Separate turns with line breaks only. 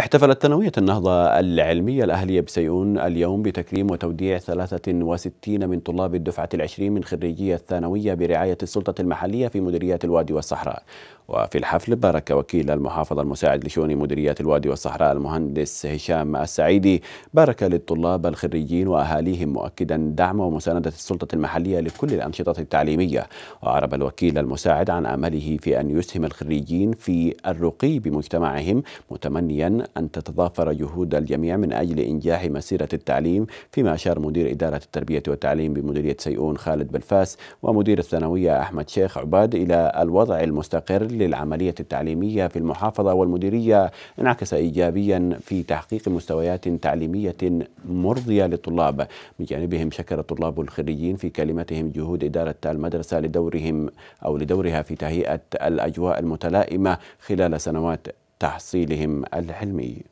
احتفلت ثانوية النهضة العلمية الأهلية بسيئون اليوم بتكريم وتوديع 63 من طلاب الدفعة العشرين من خريجي الثانوية برعاية السلطة المحلية في مديرية الوادي والصحراء وفي الحفل بارك وكيل المحافظة المساعد لشؤون مديريات الوادي والصحراء المهندس هشام السعيدي بارك للطلاب الخريجين وأهاليهم مؤكدا دعم ومساندة السلطة المحلية لكل الأنشطة التعليمية وأعرب الوكيل المساعد عن أمله في أن يسهم الخريجين في الرقي بمجتمعهم متمنيا أن تتضافر جهود الجميع من أجل إنجاح مسيرة التعليم فيما أشار مدير إدارة التربية والتعليم بمديرية سيئون خالد بلفاس ومدير الثانوية أحمد شيخ عباد إلى الوضع المستقر للعملية التعليمية في المحافظة والمديرية انعكس إيجابيا في تحقيق مستويات تعليمية مرضية للطلاب من جانبهم شكر الطلاب الخريجين في كلمتهم جهود إدارة المدرسة لدورهم أو لدورها في تهيئة الأجواء المتلائمة خلال سنوات تحصيلهم العلمي